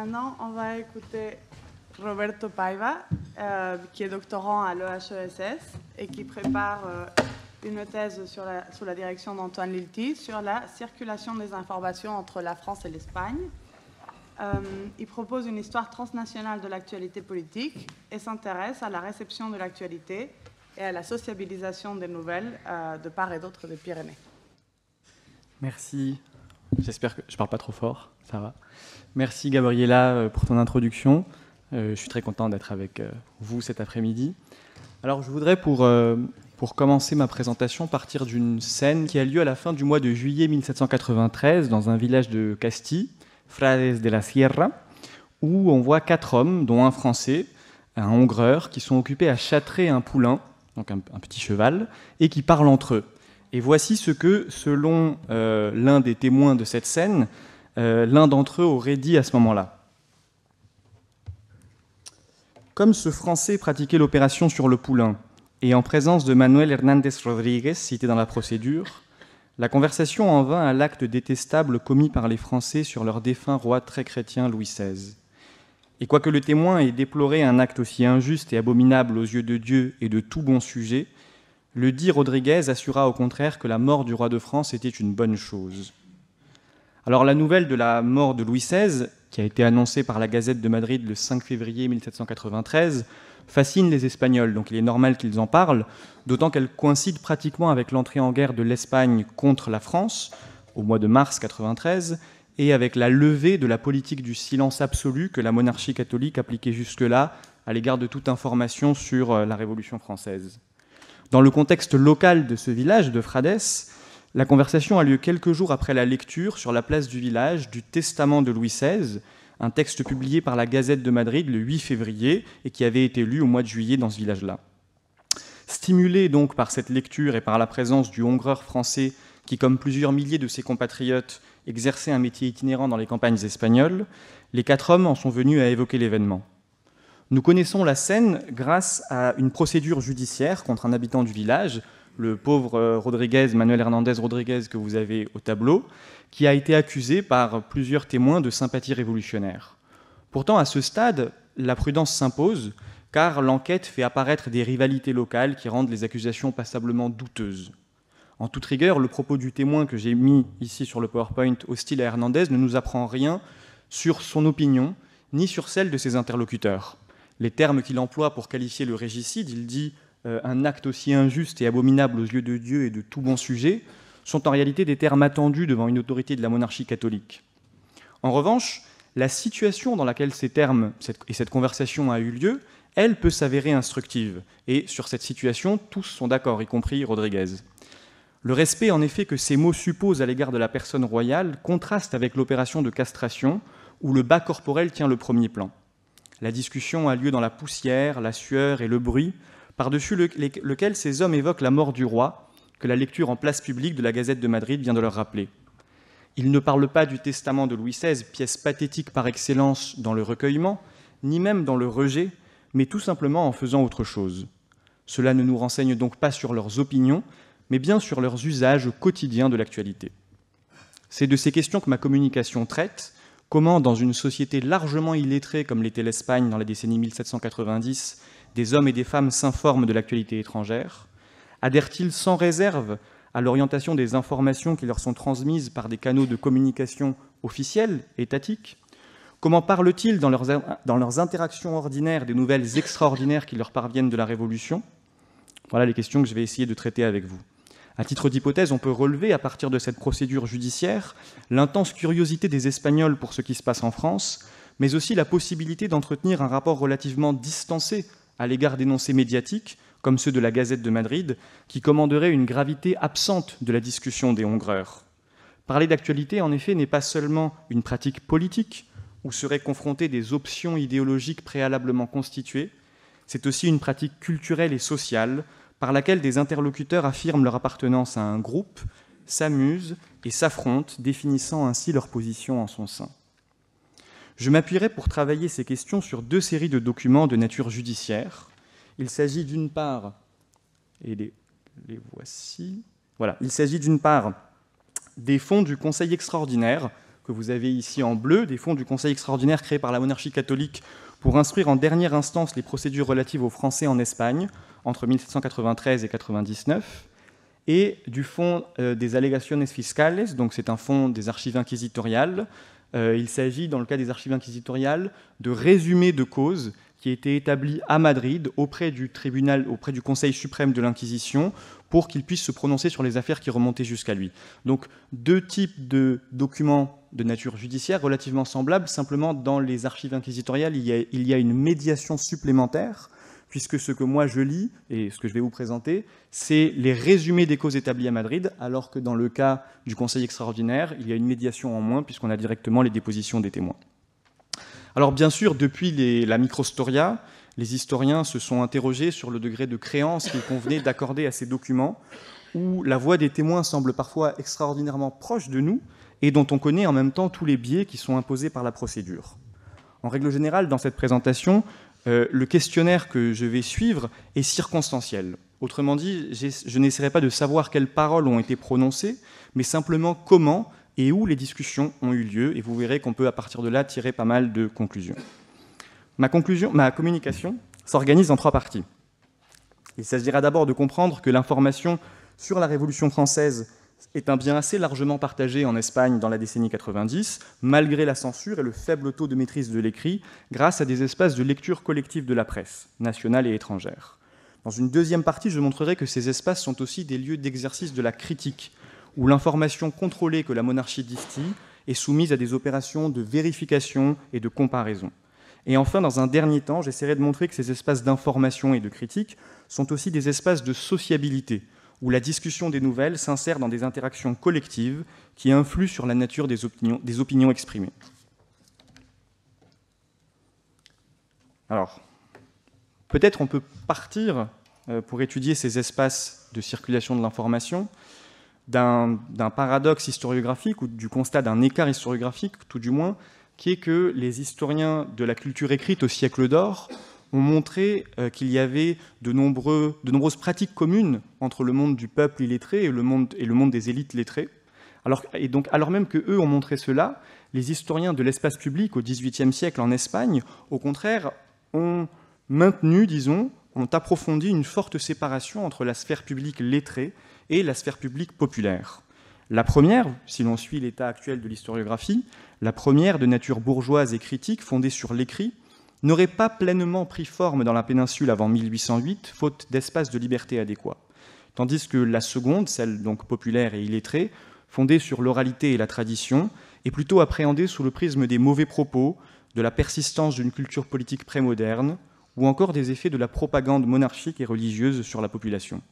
Maintenant, on va écouter Roberto Paiva, euh, qui est doctorant à l'EHESS et qui prépare euh, une thèse sous la direction d'Antoine Lilti sur la circulation des informations entre la France et l'Espagne. Euh, il propose une histoire transnationale de l'actualité politique et s'intéresse à la réception de l'actualité et à la sociabilisation des nouvelles de part et d'autre des Pyrénées. Merci J'espère que je ne parle pas trop fort, ça va. Merci Gabriela euh, pour ton introduction. Euh, je suis très content d'être avec euh, vous cet après-midi. Alors je voudrais pour, pour commencer ma présentation partir d'une scène qui a lieu à la fin du mois de juillet 1793 dans un village de Castille, Frades de la Sierra, où on voit quatre hommes, dont un Français, un Hongreur, qui sont occupés à châtrer un poulain, donc un petit cheval, et qui parlent entre eux. Et voici ce que, selon euh, l'un des témoins de cette scène, euh, l'un d'entre eux aurait dit à ce moment-là. Comme ce Français pratiquait l'opération sur le poulain, et en présence de Manuel Hernández Rodríguez, cité dans la procédure, la conversation en vint à l'acte détestable commis par les Français sur leur défunt roi très chrétien Louis XVI. Et quoique le témoin ait déploré un acte aussi injuste et abominable aux yeux de Dieu et de tout bon sujet, le dit Rodriguez assura au contraire que la mort du roi de France était une bonne chose. Alors la nouvelle de la mort de Louis XVI, qui a été annoncée par la Gazette de Madrid le 5 février 1793, fascine les Espagnols, donc il est normal qu'ils en parlent, d'autant qu'elle coïncide pratiquement avec l'entrée en guerre de l'Espagne contre la France au mois de mars 93 et avec la levée de la politique du silence absolu que la monarchie catholique appliquait jusque-là à l'égard de toute information sur euh, la Révolution française. Dans le contexte local de ce village de Frades, la conversation a lieu quelques jours après la lecture sur la place du village du Testament de Louis XVI, un texte publié par la Gazette de Madrid le 8 février et qui avait été lu au mois de juillet dans ce village-là. Stimulés donc par cette lecture et par la présence du Hongreur français qui, comme plusieurs milliers de ses compatriotes, exerçait un métier itinérant dans les campagnes espagnoles, les quatre hommes en sont venus à évoquer l'événement. Nous connaissons la scène grâce à une procédure judiciaire contre un habitant du village, le pauvre euh, Rodriguez, Manuel Hernandez Rodriguez que vous avez au tableau, qui a été accusé par plusieurs témoins de sympathie révolutionnaire. Pourtant, à ce stade, la prudence s'impose, car l'enquête fait apparaître des rivalités locales qui rendent les accusations passablement douteuses. En toute rigueur, le propos du témoin que j'ai mis ici sur le PowerPoint hostile à Hernandez ne nous apprend rien sur son opinion, ni sur celle de ses interlocuteurs les termes qu'il emploie pour qualifier le régicide, il dit euh, un acte aussi injuste et abominable aux yeux de Dieu et de tout bon sujet, sont en réalité des termes attendus devant une autorité de la monarchie catholique. En revanche, la situation dans laquelle ces termes et cette conversation a eu lieu, elle peut s'avérer instructive. Et sur cette situation, tous sont d'accord, y compris Rodriguez. Le respect, en effet, que ces mots supposent à l'égard de la personne royale contraste avec l'opération de castration, où le bas corporel tient le premier plan. La discussion a lieu dans la poussière, la sueur et le bruit, par-dessus lequel ces hommes évoquent la mort du roi, que la lecture en place publique de la Gazette de Madrid vient de leur rappeler. Ils ne parlent pas du testament de Louis XVI, pièce pathétique par excellence dans le recueillement, ni même dans le rejet, mais tout simplement en faisant autre chose. Cela ne nous renseigne donc pas sur leurs opinions, mais bien sur leurs usages quotidiens de l'actualité. C'est de ces questions que ma communication traite, Comment, dans une société largement illettrée comme l'était l'Espagne dans la décennie 1790, des hommes et des femmes s'informent de l'actualité étrangère Adhèrent-ils sans réserve à l'orientation des informations qui leur sont transmises par des canaux de communication officiels, étatiques Comment parlent-ils dans leurs, dans leurs, interactions ordinaires des nouvelles extraordinaires qui leur parviennent de la Révolution Voilà les questions que je vais essayer de traiter avec vous. À titre d'hypothèse, on peut relever à partir de cette procédure judiciaire l'intense curiosité des Espagnols pour ce qui se passe en France, mais aussi la possibilité d'entretenir un rapport relativement distancé à l'égard d'énoncés médiatiques, comme ceux de la Gazette de Madrid, qui commanderait une gravité absente de la discussion des Hongreurs. Parler d'actualité, en effet, n'est pas seulement une pratique politique, où seraient confrontées des options idéologiques préalablement constituées, c'est aussi une pratique culturelle et sociale par laquelle des interlocuteurs affirment leur appartenance à un groupe, s'amusent et s'affrontent, définissant ainsi leur position en son sein. Je m'appuierai pour travailler ces questions sur deux séries de documents de nature judiciaire. Il s'agit d'une part, et voici, voilà, il s'agit d'une part des fonds du Conseil extraordinaire que vous avez ici en bleu, des fonds du Conseil extraordinaire créé par la monarchie catholique pour instruire en dernière instance les procédures relatives aux Français en Espagne entre 1793 et 99, et du fonds euh, des allégations Fiscales, donc c'est un fonds des archives inquisitoriales. Euh, il s'agit, dans le cas des archives inquisitoriales, de résumés de causes qui étaient établis à Madrid auprès du tribunal, auprès du Conseil suprême de l'Inquisition, pour qu'il puisse se prononcer sur les affaires qui remontaient jusqu'à lui. Donc deux types de documents de nature judiciaire relativement semblables, simplement dans les archives inquisitoriales, il y a, une médiation supplémentaire puisque ce que moi je lis et ce que je vais vous présenter, c'est les résumés des causes établies à Madrid, alors que dans le cas du Conseil extraordinaire, il y a une médiation en moins, puisqu'on a directement les dépositions des témoins. Alors bien sûr, depuis la microstoria, les historiens se sont interrogés sur le degré de créance qu'il convenait d'accorder à ces documents, où la voix des témoins semble parfois extraordinairement proche de nous et dont on connaît en même temps tous les biais qui sont imposés par la procédure. En règle générale, dans cette présentation, euh, le questionnaire que je vais suivre est circonstanciel. Autrement dit, je n'essaierai pas de savoir quelles paroles ont été prononcées, mais simplement comment et où les discussions ont eu lieu, et vous verrez qu'on peut à partir de là tirer pas mal de conclusions. Ma, conclusion, ma communication s'organise en trois parties. Il s'agira d'abord de comprendre que l'information sur la Révolution française est un bien assez largement partagé en Espagne dans la décennie 90, malgré la censure et le faible taux de maîtrise de l'écrit, grâce à des espaces de lecture collective de la presse, nationale et étrangère. Dans une deuxième partie, je montrerai que ces espaces sont aussi des lieux d'exercice de la critique, où l'information contrôlée que la monarchie distille est soumise à des opérations de vérification et de comparaison. Et enfin, dans un dernier temps, j'essaierai de montrer que ces espaces d'information et de critique sont aussi des espaces de sociabilité, où la discussion des nouvelles s'insère dans des interactions collectives qui influent sur la nature des opinions, exprimées. Alors, peut-être on peut partir, euh, pour étudier ces espaces de circulation de l'information, d'un paradoxe historiographique, ou du constat d'un écart historiographique, tout du moins, qui est que les historiens de la culture écrite au siècle d'or ont montré euh, qu'il y avait de, nombreuses pratiques communes entre le monde du peuple illettré et le monde, des élites lettrées. et donc, alors même qu'eux ont montré cela, les historiens de l'espace public au XVIIIe siècle en Espagne, au contraire, ont maintenu, disons, ont approfondi une forte séparation entre la sphère publique lettrée et la sphère publique populaire. La première, si l'on suit l'état actuel de l'historiographie, la première de nature bourgeoise et critique fondée sur l'écrit, n'aurait pas pleinement pris forme dans la péninsule avant 1808, faute d'espace de liberté adéquat. Tandis que la seconde, celle donc populaire et illettrée, fondée sur l'oralité et la tradition, est plutôt appréhendée sous le prisme des mauvais propos, de la persistance d'une culture politique prémoderne, ou encore des effets de la propagande monarchique et religieuse sur la population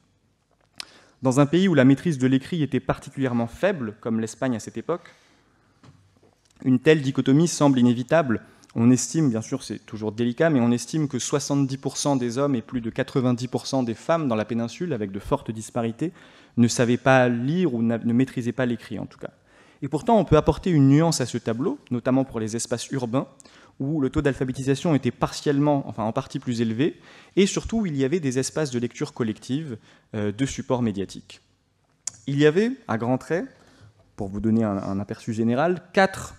dans un pays où la maîtrise de l'écrit était particulièrement faible, comme l'Espagne à cette époque, une telle dichotomie semble inévitable. On estime, bien sûr c'est toujours délicat, mais on estime que 70% des hommes et plus de 90% des femmes dans la péninsule, avec de fortes disparités, ne savaient pas lire ou ne maîtrisaient pas l'écrit en tout cas. Et pourtant, on peut apporter une nuance à ce tableau, notamment pour les espaces urbains, où le taux d'alphabétisation était partiellement, enfin en partie plus élevé, et surtout où il y avait des espaces de lecture collective euh, de support médiatique. Il y avait, à grands traits, pour vous donner un, un aperçu général, quatre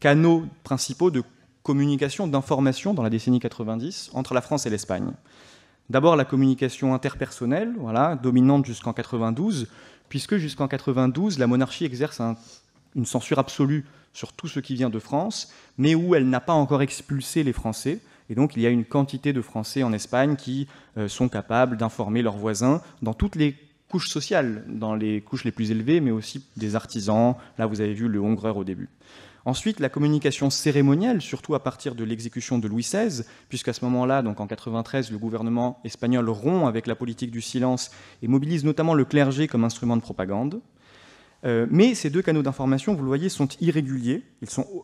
canaux principaux de communication, d'information dans la décennie 90 entre la France et l'Espagne. D'abord la communication interpersonnelle, voilà, dominante jusqu'en 92, puisque jusqu'en 92, la monarchie exerce un une censure absolue sur tout ce qui vient de France, mais où elle n'a pas encore expulsé les Français. Et donc il y a une quantité de Français en Espagne qui euh, sont capables d'informer leurs voisins dans toutes les couches sociales, dans les couches les plus élevées, mais aussi des artisans. Là, vous avez vu le Hongreur au début. Ensuite, la communication cérémonielle, surtout à partir de l'exécution de Louis XVI, puisqu'à ce moment-là, donc en 93, le gouvernement espagnol rompt avec la politique du silence et mobilise notamment le clergé comme instrument de propagande. Euh, mais ces deux canaux d'information, vous le voyez, sont irréguliers.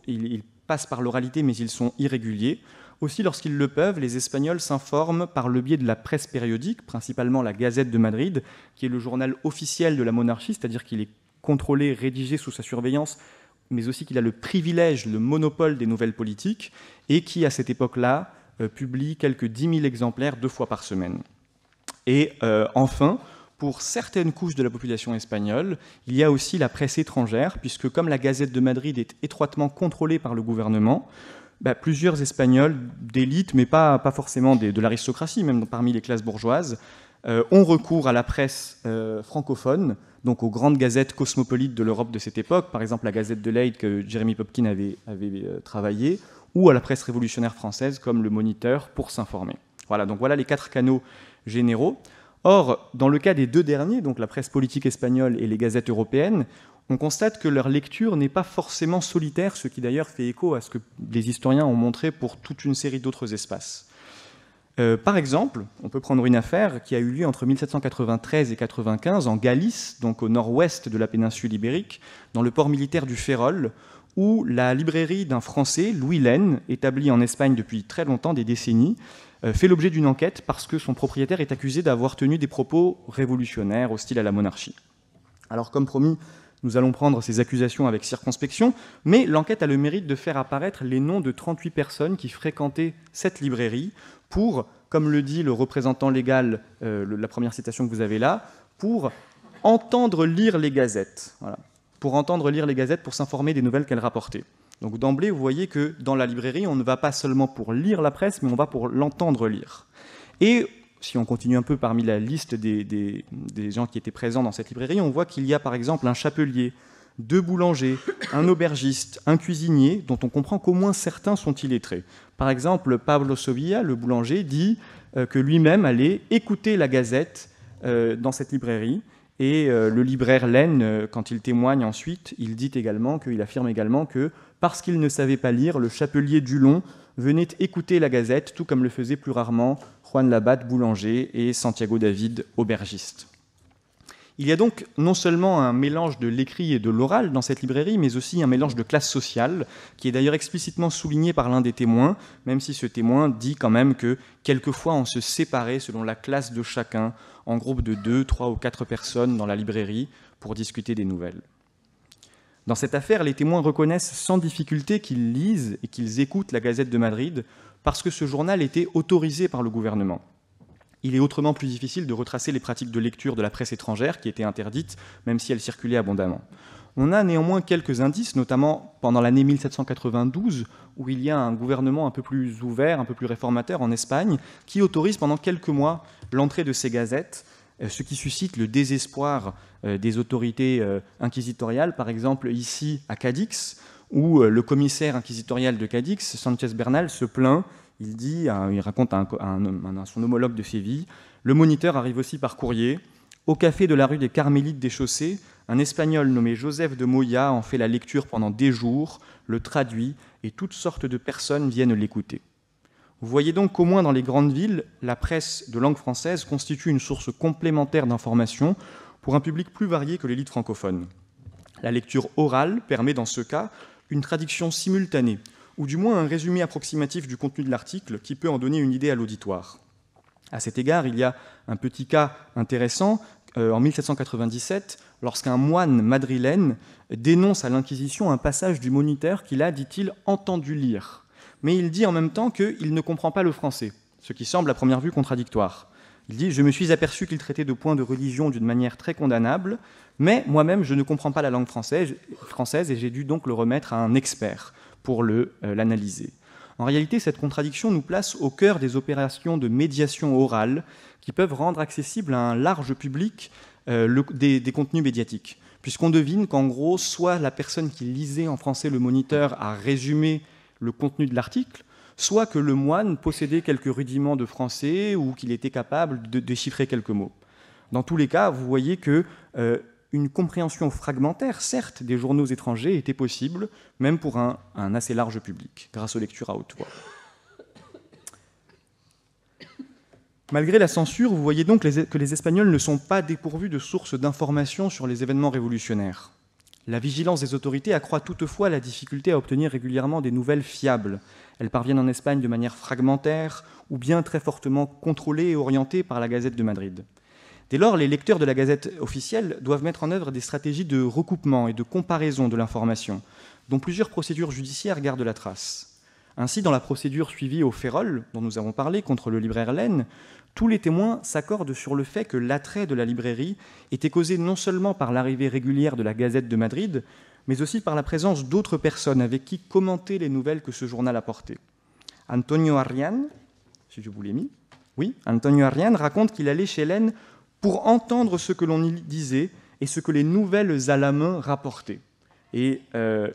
Ils, passent par l'oralité, mais ils sont irréguliers. Aussi, lorsqu'ils le peuvent, les Espagnols s'informent par le biais de la presse périodique, principalement la Gazette de Madrid, qui est le journal officiel de la monarchie, c'est-à-dire qu'il est contrôlé, rédigé sous sa surveillance, mais aussi qu'il a le privilège, le monopole des nouvelles politiques, et qui, à cette époque-là, euh, publie quelques 10 000 exemplaires deux fois par semaine. Et euh, enfin, pour certaines couches de la population espagnole, il y a aussi la presse étrangère, puisque comme la Gazette de Madrid est étroitement contrôlée par le gouvernement, bah, plusieurs Espagnols d'élite, mais pas, pas forcément des, de l'aristocratie, même parmi les classes bourgeoises, euh, ont recours à la presse euh, francophone, donc aux grandes gazettes cosmopolites de l'Europe de cette époque, par exemple la Gazette de Leyde que Jeremy Popkin avait, avait euh, ou à la presse révolutionnaire française comme le Moniteur pour s'informer. Voilà, donc voilà les quatre canaux généraux. Or, dans le cas des deux derniers, donc la presse politique espagnole et les gazettes européennes, on constate que leur lecture n'est pas forcément solitaire, ce qui d'ailleurs fait écho à ce que les historiens ont montré pour toute une série d'autres espaces. Euh, par exemple, on peut prendre une affaire qui a eu lieu entre 1793 et 95 en Galice, donc au nord-ouest de la péninsule ibérique, dans le port militaire du Férol, où la librairie d'un Français, Louis Laine, établie en Espagne depuis très longtemps, des décennies, euh, fait l'objet d'une enquête parce que son propriétaire est accusé d'avoir tenu des propos révolutionnaires, hostiles à la monarchie. Alors comme promis, nous allons prendre ces accusations avec circonspection, mais l'enquête a le mérite de faire apparaître les noms de 38 personnes qui fréquentaient cette librairie pour, comme le dit le représentant légal, euh, la première citation que vous avez là, pour entendre lire les gazettes. Pour entendre lire les gazettes, pour s'informer des nouvelles qu'elles rapportaient. Donc d'emblée, vous voyez que dans la librairie, on ne va pas seulement pour lire la presse, mais on va pour l'entendre lire. Et si on continue un peu parmi la liste des, gens qui étaient présents dans cette librairie, on voit qu'il y a par exemple un chapelier, deux boulangers, un aubergiste, un cuisinier, dont on comprend qu'au moins certains sont illettrés. Par exemple, Pablo Sovilla, le boulanger, dit euh, que lui-même allait écouter la gazette euh, dans cette librairie. Et euh, le libraire Laine, quand il témoigne ensuite, il dit également qu'il affirme également que parce qu'il ne savait pas lire, le chapelier Dulon venait écouter la gazette, tout comme le faisaient plus rarement Juan Labat, boulanger, et Santiago David, aubergiste. Il y a donc non seulement un mélange de l'écrit et de l'oral dans cette librairie, mais aussi un mélange de classes sociales, qui est d'ailleurs explicitement souligné par l'un des témoins, même si ce témoin dit quand même que quelquefois on se séparait selon la classe de chacun, en groupe de deux, trois ou quatre personnes dans la librairie, pour discuter des nouvelles. Dans cette affaire, les témoins reconnaissent sans difficulté qu'ils lisent et qu'ils écoutent la Gazette de Madrid parce que ce journal était autorisé par le gouvernement. Il est autrement plus difficile de retracer les pratiques de lecture de la presse étrangère qui étaient interdites, même si elles circulaient abondamment. On a néanmoins quelques indices, notamment pendant l'année 1792, où il y a un gouvernement un peu plus ouvert, un peu plus réformateur en Espagne, qui autorise pendant quelques mois l'entrée de ces gazettes, euh, ce qui suscite le désespoir euh, des autorités euh, inquisitoriales, par exemple ici à Cadix, où le commissaire inquisitorial de Cadix, Sanchez Bernal, se plaint. Il dit, il raconte à, à son homologue de Séville, le moniteur arrive aussi par courrier. Au café de la rue des Carmélites des Chaussées, un Espagnol nommé Joseph de Moya en fait la lecture pendant des jours, le traduit, et toutes sortes de personnes viennent l'écouter. Vous voyez donc qu'au moins dans les grandes villes, la presse de langue française constitue une source complémentaire d'information pour un public plus varié que l'élite francophone. La lecture orale permet dans ce cas une traduction simultanée, ou du moins un résumé approximatif du contenu de l'article qui peut en donner une idée à l'auditoire. À cet égard, il y a un petit cas intéressant. Euh, en 1797, lorsqu'un moine madrilène dénonce à l'Inquisition un passage du Moniteur qu'il a, dit-il, entendu lire mais il dit en même temps qu'il ne comprend pas le français, ce qui semble à première vue contradictoire. Il dit Je me suis aperçu qu'il traitait de points de religion d'une manière très condamnable, mais moi-même je ne comprends pas la langue française, et j'ai dû donc le remettre à un expert pour euh, l'analyser. en réalité, cette contradiction nous place au cœur des opérations de médiation orale qui peuvent rendre accessible à un large public euh, des contenus médiatiques puisqu'on devine qu'en gros, soit la personne qui lisait en français le moniteur a résumé le contenu de l'article, soit que le moine possédait quelques rudiments de français ou qu'il était capable de déchiffrer quelques mots. Dans tous les cas, vous voyez que euh, une compréhension fragmentaire, certes, des journaux étrangers était possible, même pour un, un assez large public, grâce aux lectures à haute voix. Malgré la censure, vous voyez donc que les Espagnols ne sont pas dépourvus de sources d'informations sur les événements révolutionnaires. La vigilance des autorités accroît toutefois la difficulté à obtenir régulièrement des nouvelles fiables. Elles parviennent en Espagne de manière fragmentaire ou bien très fortement contrôlées et orientées par la Gazette de Madrid. Dès lors, les lecteurs de la Gazette officielle doivent mettre en œuvre des stratégies de recoupement et de comparaison de l'information, dont plusieurs procédures judiciaires gardent la trace. Ainsi, dans la procédure suivie au Ferrol, dont nous avons parlé, contre le libraire Laine, tous les témoins s'accordent sur le fait que l'attrait de la librairie était causé non seulement par l'arrivée régulière de la Gazette de Madrid, mais aussi par la présence d'autres personnes avec qui commenter les nouvelles que ce journal apportait. Antonio Ariane si je vous l'ai mis, oui, Antonio arriane raconte qu'il allait chez Hélène pour entendre ce que l'on y disait et ce que les nouvelles à la main rapportaient. Et euh,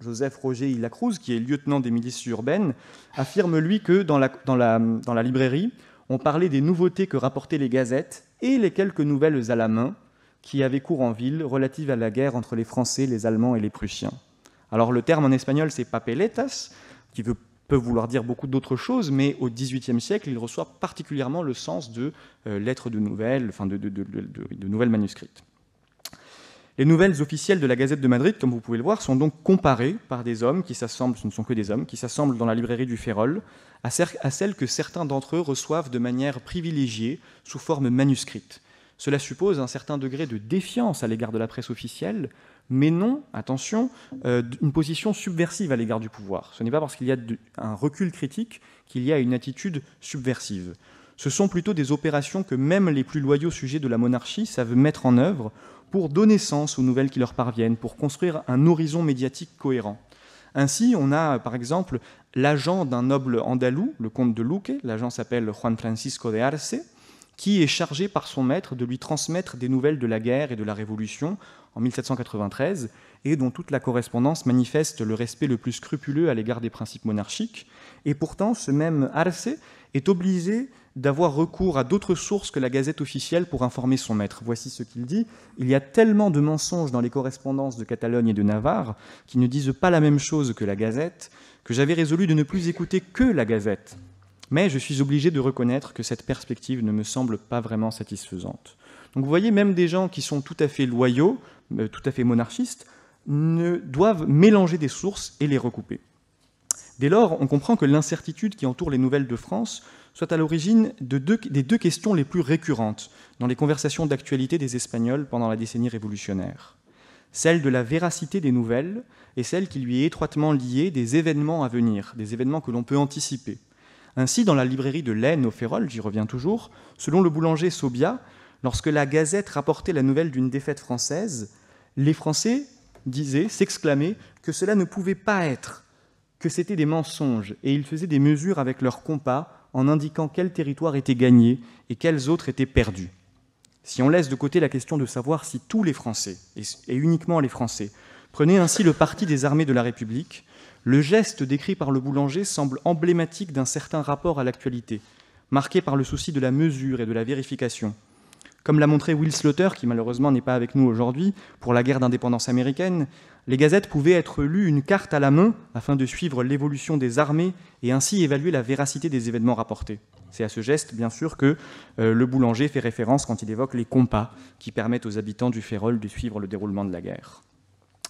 Joseph Roger Ilacruz, qui est lieutenant des milices urbaines, affirme lui que dans la librairie, on parlait des nouveautés que rapportaient les gazettes et les quelques nouvelles à la main qui avaient cours en ville relatives à la guerre entre les Français, les Allemands et les Prussiens. Alors le terme en espagnol c'est papeletas, qui peut vouloir dire beaucoup d'autres choses, mais au XVIIIe siècle il reçoit particulièrement le sens de euh, lettres de nouvelles, enfin de nouvelles manuscrites. Les nouvelles officielles de la Gazette de Madrid, comme vous pouvez le voir, sont donc comparées par des hommes qui s'assemblent, ce ne sont que des hommes, qui s'assemblent dans la librairie du Férol, à, celles que certains d'entre eux reçoivent de manière privilégiée, sous forme manuscrite. Cela suppose un certain degré de défiance à l'égard de la presse officielle, mais non, attention, euh, une position subversive à l'égard du pouvoir. Ce n'est pas parce qu'il y a un recul critique qu'il y a une attitude subversive. Ce sont plutôt des opérations que même les plus loyaux sujets de la monarchie savent mettre en œuvre pour donner sens aux nouvelles qui leur parviennent, pour construire un horizon médiatique cohérent. Ainsi, on a par exemple l'agent d'un noble andalou, le comte de Luque, l'agent s'appelle Juan Francisco de Arce, qui est chargé par son maître de lui transmettre des nouvelles de la guerre et de la Révolution en 1793, et dont toute la correspondance manifeste le respect le plus scrupuleux à l'égard des principes monarchiques. Et pourtant, ce même Arce est obligé d'avoir recours à d'autres sources que la gazette officielle pour informer son maître. Voici ce qu'il dit. Il y a tellement de mensonges dans les correspondances de Catalogne et de Navarre qui ne disent pas la même chose que la gazette, que j'avais résolu de ne plus écouter que la gazette. Mais je suis obligé de reconnaître que cette perspective ne me semble pas vraiment satisfaisante. Donc vous voyez, même des gens qui sont tout à fait loyaux, euh, tout à fait monarchistes, doivent mélanger des sources et les recouper. Dès lors, on comprend que l'incertitude qui entoure les nouvelles de France soit à l'origine des deux questions les plus récurrentes dans les conversations d'actualité des Espagnols pendant la décennie révolutionnaire celle de la véracité des nouvelles et celle qui lui est étroitement liée des événements à venir, des événements que l'on peut anticiper. Ainsi, dans la librairie de l'Aisne au Ferrol, j'y reviens toujours, selon le boulanger Sobia, lorsque la Gazette rapportait la nouvelle d'une défaite française, les Français disaient, s'exclamaient que cela ne pouvait pas être, que c'était des mensonges, et ils faisaient des mesures avec leurs compas en indiquant quels territoires étaient gagnés et quels autres étaient perdus. Si on laisse de côté la question de savoir si tous les Français, et uniquement les Français, prenaient ainsi le parti des armées de la République, le geste décrit par le boulanger semble emblématique d'un certain rapport à l'actualité, marqué par le souci de la mesure et de la vérification. Comme l'a montré Will Slaughter, qui malheureusement n'est pas avec nous aujourd'hui, pour la guerre d'indépendance américaine, les gazettes pouvaient être lues une carte à la main afin de suivre l'évolution des armées et ainsi évaluer la véracité des événements rapportés. C'est à ce geste, bien sûr, que euh, le boulanger fait référence quand il évoque les compas qui permettent aux habitants du Ferrol de suivre le déroulement de la guerre.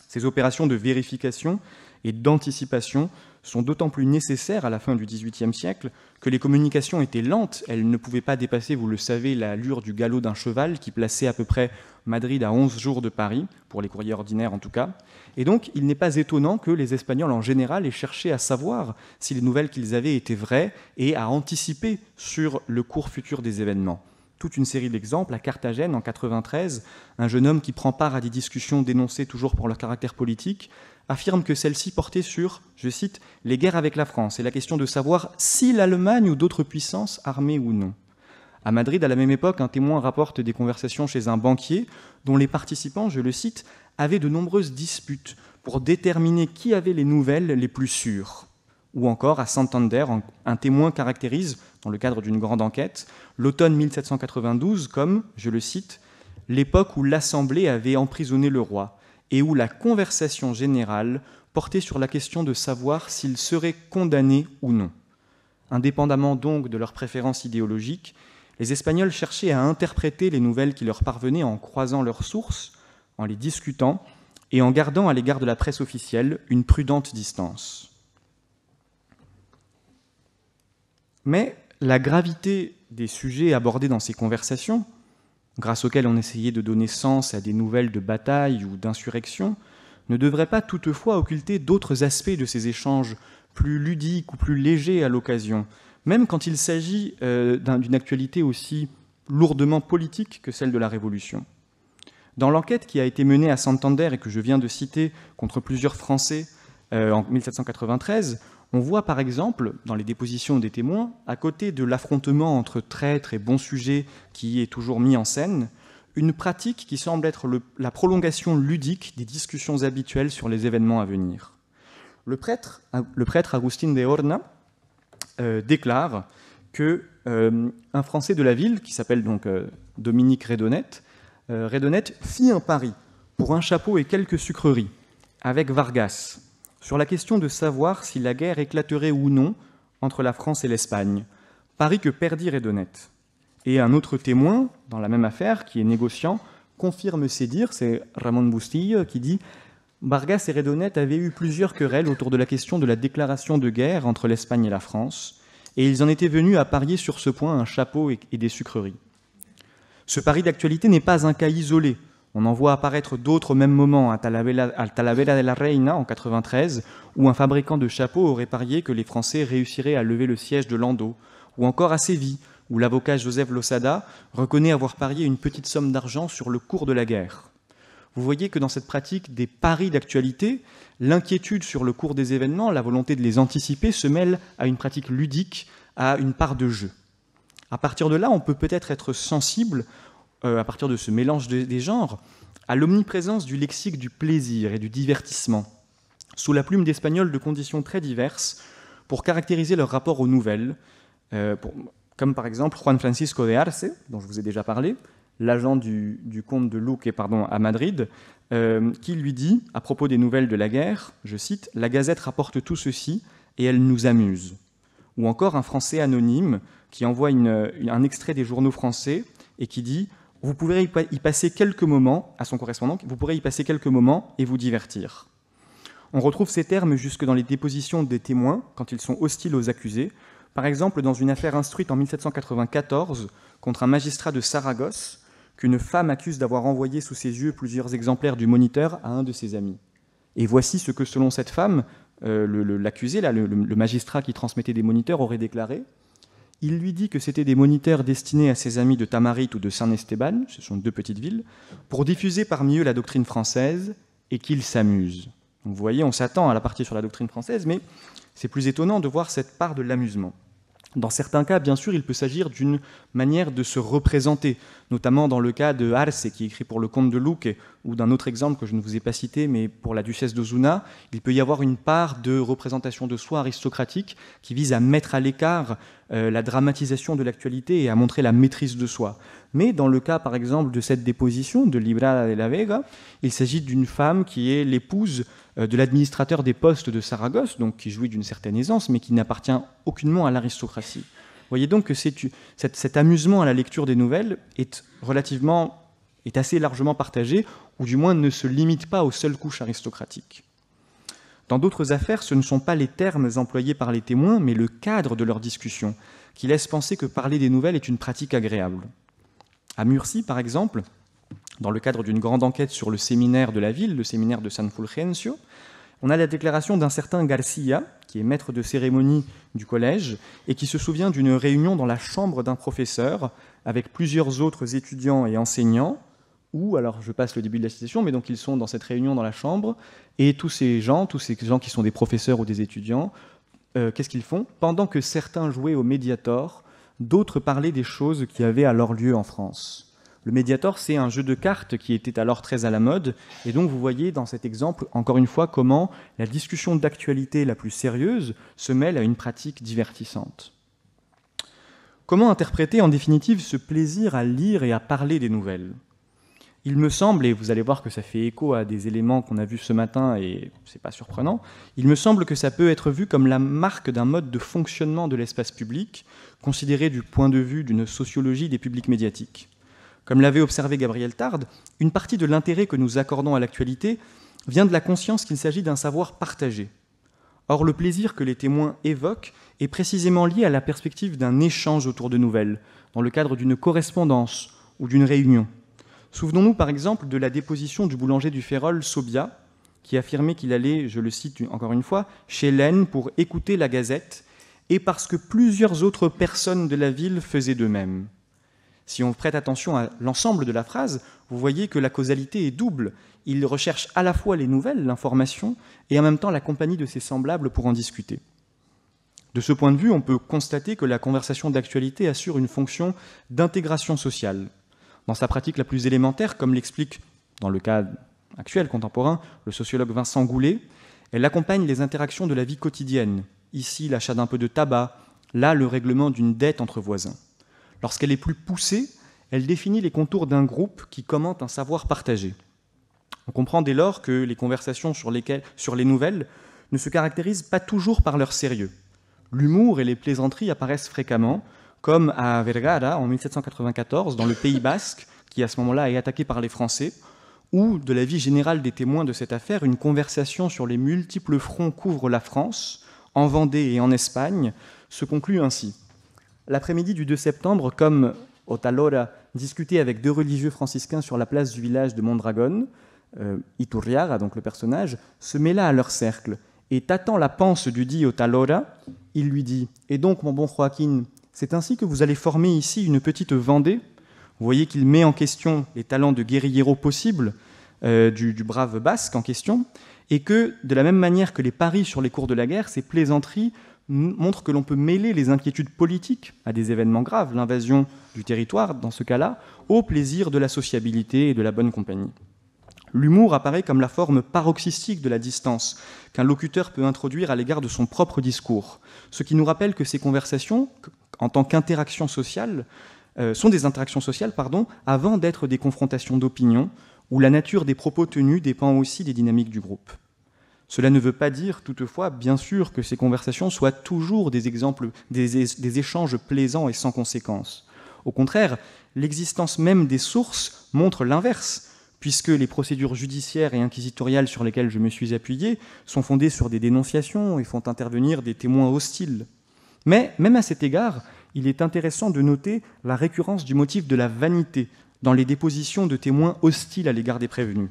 Ces opérations de vérification et d'anticipation sont d'autant plus nécessaires à la fin du XVIIIe siècle que les communications étaient lentes, elles ne pouvaient pas dépasser, vous le savez, l'allure du galop d'un cheval qui plaçait à peu près Madrid à 11 jours de Paris, pour les courriers ordinaires en tout cas. Et donc, il n'est pas étonnant que les Espagnols en général aient cherché à savoir si les nouvelles qu'ils avaient étaient vraies et à anticiper sur le cours futur des événements toute une série d'exemples. À Carthagène, en 93, un jeune homme qui prend part à des discussions dénoncées toujours pour leur caractère politique affirme que celle-ci portait sur, je cite, les guerres avec la France et la question de savoir si l'Allemagne ou d'autres puissances armées ou non. À Madrid, à la même époque, un témoin rapporte des conversations chez un banquier dont les participants, je le cite, avaient de nombreuses disputes pour déterminer qui avait les nouvelles les plus sûres ou encore à Santander, un témoin caractérise, dans le cadre d'une grande enquête, l'automne 1792 comme, je le cite, l'époque où l'Assemblée avait emprisonné le roi et où la conversation générale portait sur la question de savoir s'il serait condamné ou non. Indépendamment donc de leurs préférences idéologiques, les Espagnols cherchaient à interpréter les nouvelles qui leur parvenaient en croisant leurs sources, en les discutant et en gardant à l'égard de la presse officielle une prudente distance. mais la gravité des sujets abordés dans ces conversations, grâce auxquels on essayait de donner sens à des nouvelles de bataille ou d'insurrection, ne devrait pas toutefois occulter d'autres aspects de ces échanges plus ludiques ou plus légers à l'occasion, même quand il s'agit euh, d'une actualité aussi lourdement politique que celle de la Révolution. Dans l'enquête qui a été menée à Santander et que je viens de citer contre plusieurs Français euh, en 1793, on voit par exemple, dans les dépositions des témoins, à côté de l'affrontement entre traître et bon sujet qui est toujours mis en scène, une pratique qui semble être la prolongation ludique des discussions habituelles sur les événements à venir. Le prêtre, Agustin de Horna euh, déclare que euh, un Français de la ville, qui s'appelle donc euh, Dominique Redonnette, Redonnette fit un pari pour un chapeau et quelques sucreries avec Vargas, sur la question de savoir si la guerre éclaterait ou non entre la France et l'Espagne, pari que perdit est Et un autre témoin, dans la même affaire, qui est négociant, confirme ces dires, c'est Ramon Boustille qui dit Bargas et redonnette avaient eu plusieurs querelles autour de la question de la déclaration de guerre entre l'Espagne et la France, et ils en étaient venus à parier sur ce point un chapeau et des sucreries. Ce pari d'actualité n'est pas un cas isolé, on en voit apparaître d'autres au même moment, à Talavera de la Reina en 93, où un fabricant de chapeaux aurait parié que les Français réussiraient à lever le siège de Lando, ou encore à Séville, où l'avocat Joseph Losada reconnaît avoir parié une petite somme d'argent sur le cours de la guerre. Vous voyez que dans cette pratique des paris d'actualité, l'inquiétude sur le cours des événements, la volonté de les anticiper se mêle à une pratique ludique, à une part de jeu. À partir de là, on peut peut-être être sensible euh, à partir de ce mélange des genres, à l'omniprésence du lexique du plaisir et du divertissement, sous la plume d'Espagnols de conditions très diverses, pour caractériser leur rapport aux nouvelles, euh, comme par exemple Juan Francisco de Arce, dont je vous ai déjà parlé, l'agent du, comte de Luque à Madrid, euh, qui lui dit, à propos des nouvelles de la guerre, je cite, La gazette rapporte tout ceci et elle nous amuse. Ou encore un Français anonyme qui envoie un extrait des journaux français et qui dit vous pourrez y passer quelques moments, à son correspondant, vous pourrez y passer quelques moments et vous divertir. On retrouve ces termes jusque dans les dépositions des témoins quand ils sont hostiles aux accusés, par exemple dans une affaire instruite en 1794 contre un magistrat de Saragosse qu'une femme accuse d'avoir envoyé sous ses yeux plusieurs exemplaires du Moniteur à un de ses amis. Et voici ce que, selon cette femme, euh, l'accusé, le magistrat qui transmettait des moniteurs, aurait déclaré il lui dit que c'était des moniteurs destinés à ses amis de Tamarit ou de saint Esteban, ce sont deux petites villes, pour diffuser parmi eux la doctrine française et qu'ils s'amusent. Vous voyez, on s'attend à la partie sur la doctrine française, mais c'est plus étonnant de voir cette part de l'amusement. Dans certains cas, bien sûr, il peut s'agir d'une manière de se représenter, notamment dans le cas de Arce, qui écrit pour le comte de Luc, ou d'un autre exemple que je ne vous ai pas cité, mais pour la duchesse d'Ozuna, il peut y avoir une part de représentation de soi aristocratique qui vise à mettre à l'écart euh, la dramatisation de l'actualité et à montrer la maîtrise de soi. Mais dans le cas, par exemple, de cette déposition de Librada de la Vega, il s'agit d'une femme qui est l'épouse euh, de l'administrateur des postes de Saragosse, donc qui jouit d'une certaine aisance, mais qui n'appartient aucunement à l'aristocratie voyez donc que cet, amusement à la lecture des nouvelles est relativement est assez largement partagé, ou du moins ne se limite pas aux seules couches aristocratiques. Dans d'autres affaires, ce ne sont pas les termes employés par les témoins, mais le cadre de leur discussion, qui laissent penser que parler des nouvelles est une pratique agréable. À Murcie, par exemple, dans le cadre d'une grande enquête sur le séminaire de la ville, le séminaire de San Fulgencio, on a la déclaration d'un certain Garcia, qui est maître de cérémonie du collège, et qui se souvient d'une réunion dans la chambre d'un professeur avec plusieurs autres étudiants et enseignants, où, alors je passe le début de la citation, mais donc ils sont dans cette réunion dans la chambre, et tous ces gens, tous ces gens qui sont des professeurs ou des étudiants, euh, qu'est-ce qu'ils font Pendant que certains jouaient au médiator, d'autres parlaient des choses qui avaient alors lieu en France. Le Mediator, c'est un jeu de cartes qui était alors très à la mode. Et donc, vous voyez dans cet exemple, encore une fois, comment la discussion d'actualité la plus sérieuse se mêle à une pratique divertissante. Comment interpréter en définitive ce plaisir à lire et à parler des nouvelles il me semble, et vous allez voir que ça fait écho à des éléments qu'on a vus ce matin, et c'est pas surprenant, il me semble que ça peut être vu comme la marque d'un mode de fonctionnement de l'espace public, considéré du point de vue d'une sociologie des publics médiatiques. Comme l'avait observé Gabriel Tarde, une partie de l'intérêt que nous accordons à l'actualité vient de la conscience qu'il s'agit d'un savoir partagé. Or, le plaisir que les témoins évoquent est précisément lié à la perspective d'un échange autour de nouvelles, dans le cadre d'une correspondance ou d'une réunion. Souvenons-nous par exemple de la déposition du boulanger du Ferrol, Sobia, qui affirmait qu'il allait, je le cite encore une fois, chez Laine pour écouter la gazette, et parce que plusieurs autres personnes de la ville faisaient de même. Si on prête attention à l'ensemble de la phrase, vous voyez que la causalité est double. Il recherche à la fois les nouvelles, l'information, et en même temps la compagnie de ses semblables pour en discuter. De ce point de vue, on peut constater que la conversation d'actualité assure une fonction d'intégration sociale. Dans sa pratique la plus élémentaire, comme l'explique, dans le cas actuel contemporain, le sociologue Vincent Goulet, elle accompagne les interactions de la vie quotidienne. Ici, l'achat d'un peu de tabac, là, le règlement d'une dette entre voisins. Lorsqu'elle est plus poussée, elle définit les contours d'un groupe qui commente un savoir partagé. On comprend dès lors que les conversations sur, lesquelles, sur les nouvelles ne se caractérisent pas toujours par leur sérieux. L'humour et les plaisanteries apparaissent fréquemment, comme à Vergara en 1794, dans le Pays basque, qui à ce moment-là est attaqué par les Français, ou, de la vie générale des témoins de cette affaire, une conversation sur les multiples fronts couvre la France, en Vendée et en Espagne, se conclut ainsi. L'après-midi du 2 septembre, comme Otalora discutait avec deux religieux franciscains sur la place du village de Mondragon, euh, Iturriara, donc le personnage, se mêla à leur cercle et tâtant la panse du dit Otalora, il lui dit Et donc, mon bon Joaquin, c'est ainsi que vous allez former ici une petite Vendée Vous voyez qu'il met en question les talents de guerriero possible euh, du, brave basque en question, et que, de la même manière que les paris sur les cours de la guerre, ces plaisanteries montre que l'on peut mêler les inquiétudes politiques à des événements graves, l'invasion du territoire dans ce cas-là, au plaisir de la sociabilité et de la bonne compagnie. L'humour apparaît comme la forme paroxystique de la distance qu'un locuteur peut introduire à l'égard de son propre discours, ce qui nous rappelle que ces conversations, en tant qu'interactions sociales, euh, sont des interactions sociales pardon, avant d'être des confrontations d'opinion, où la nature des propos tenus dépend aussi des dynamiques du groupe. Cela ne veut pas dire, toutefois, bien sûr, que ces conversations soient toujours des exemples, des, échanges plaisants et sans conséquences. Au contraire, l'existence même des sources montre l'inverse, puisque les procédures judiciaires et inquisitoriales sur lesquelles je me suis appuyé sont fondées sur des dénonciations et font intervenir des témoins hostiles. Mais, même à cet égard, il est intéressant de noter la récurrence du motif de la vanité dans les dépositions de témoins hostiles à l'égard des prévenus.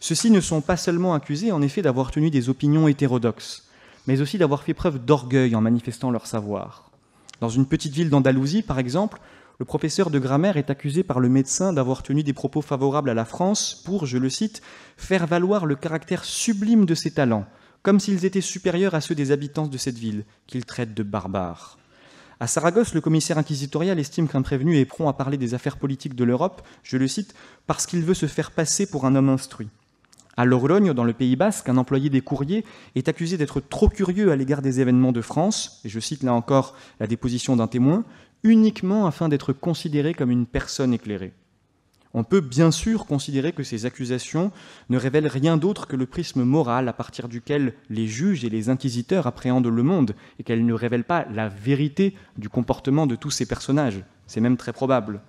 Ceux-ci ne sont pas seulement accusés en effet d'avoir tenu des opinions hétérodoxes, mais aussi d'avoir fait preuve d'orgueil en manifestant leur savoir. Dans une petite ville d'Andalousie, par exemple, le professeur de grammaire est accusé par le médecin d'avoir tenu des propos favorables à la France pour, je le cite, faire valoir le caractère sublime de ses talents, comme s'ils étaient supérieurs à ceux des habitants de cette ville, qu'il traite de barbares. À Saragosse, le commissaire inquisitorial estime qu'un prévenu est prompt à parler des affaires politiques de l'Europe, je le cite, parce qu'il veut se faire passer pour un homme instruit. À Lorlogne, dans le Pays Basque, un employé des courriers est accusé d'être trop curieux à l'égard des événements de France, et je cite là encore la déposition d'un témoin, uniquement afin d'être considéré comme une personne éclairée. On peut bien sûr considérer que ces accusations ne révèlent rien d'autre que le prisme moral à partir duquel les juges et les inquisiteurs appréhendent le monde, et qu'elles ne révèlent pas la vérité du comportement de tous ces personnages. C'est même très probable.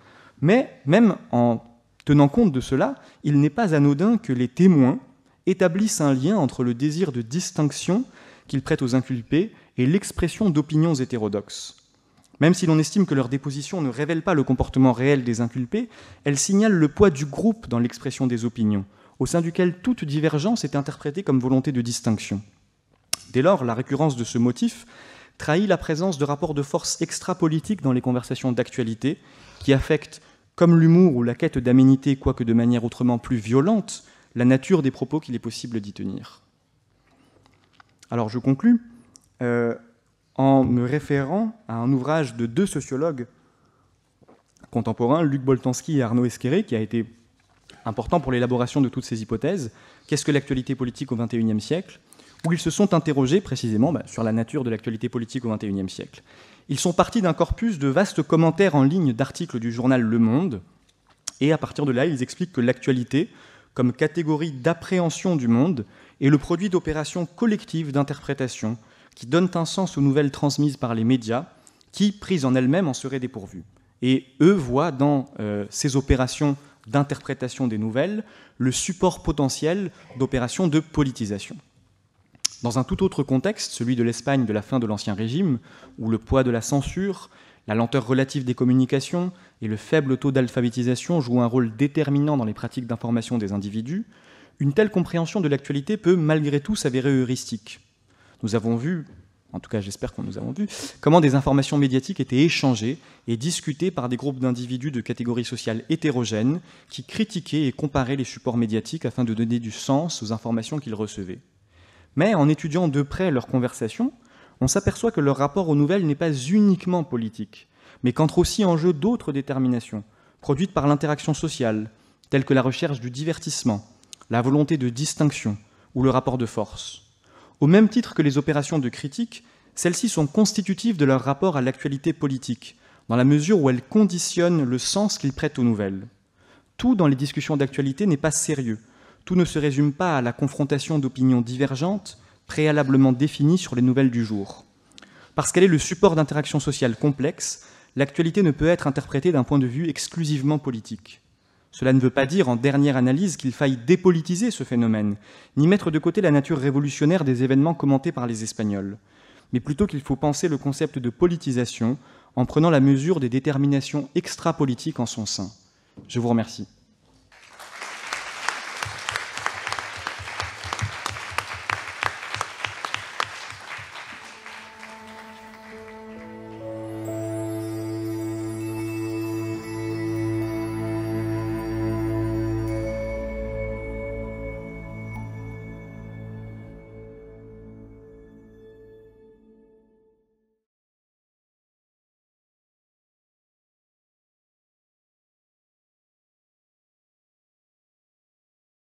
Mais même en Tenant compte de cela, il n'est pas anodin que les témoins établissent un lien entre le désir de distinction qu'ils prêtent aux inculpés et l'expression d'opinions hétérodoxes. Même si l'on estime que leur déposition ne révèle pas le comportement réel des inculpés, elles signalent le poids du groupe dans l'expression des opinions, au sein duquel toute divergence est interprétée comme volonté de distinction. Dès lors, la récurrence de ce motif trahit la présence de rapports de force extra-politiques dans les conversations d'actualité qui affectent comme l'humour ou la quête d'aménité, quoique de manière autrement plus violente, la nature des propos qu'il est possible d'y tenir. Alors je conclus euh, en me référant à un ouvrage de deux sociologues contemporains, Luc Boltanski et Arnaud Esqueré, qui a été important pour l'élaboration de toutes ces hypothèses. Qu'est-ce que l'actualité politique au XXIe siècle où ils se sont interrogés précisément bah, sur la nature de l'actualité politique au XXIe siècle. Ils sont partis d'un corpus de vastes commentaires en ligne d'articles du journal Le Monde, et à partir de là, ils expliquent que l'actualité, comme catégorie d'appréhension du monde, est le produit d'opérations collectives d'interprétation qui donnent un sens aux nouvelles transmises par les médias, qui, prises en elles-mêmes, en seraient dépourvues. Et eux voient dans euh, ces opérations d'interprétation des nouvelles le support potentiel d'opérations de politisation. Dans un tout autre contexte, celui de l'Espagne de la fin de l'Ancien Régime, où le poids de la censure, la lenteur relative des communications et le faible taux d'alphabétisation jouent un rôle déterminant dans les pratiques d'information des individus, une telle compréhension de l'actualité peut malgré tout s'avérer heuristique. Nous avons vu, en tout cas j'espère qu'on nous avons vu, comment des informations médiatiques étaient échangées et discutées par des groupes d'individus de catégories sociales hétérogènes qui critiquaient et comparaient les supports médiatiques afin de donner du sens aux informations qu'ils recevaient. Mais en étudiant de près leurs conversations, on s'aperçoit que leur rapport aux nouvelles n'est pas uniquement politique, mais qu'entre aussi en jeu d'autres déterminations, produites par l'interaction sociale, telles que la recherche du divertissement, la volonté de distinction ou le rapport de force. Au même titre que les opérations de critique, celles-ci sont constitutives de leur rapport à l'actualité politique, dans la mesure où elles conditionnent le sens qu'ils prêtent aux nouvelles. Tout dans les discussions d'actualité n'est pas sérieux, tout ne se résume pas à la confrontation d'opinions divergentes préalablement définies sur les nouvelles du jour. Parce qu'elle est le support d'interactions sociales complexes, l'actualité ne peut être interprétée d'un point de vue exclusivement politique. Cela ne veut pas dire, en dernière analyse, qu'il faille dépolitiser ce phénomène, ni mettre de côté la nature révolutionnaire des événements commentés par les Espagnols, mais plutôt qu'il faut penser le concept de politisation en prenant la mesure des déterminations extra-politiques en son sein. Je vous remercie.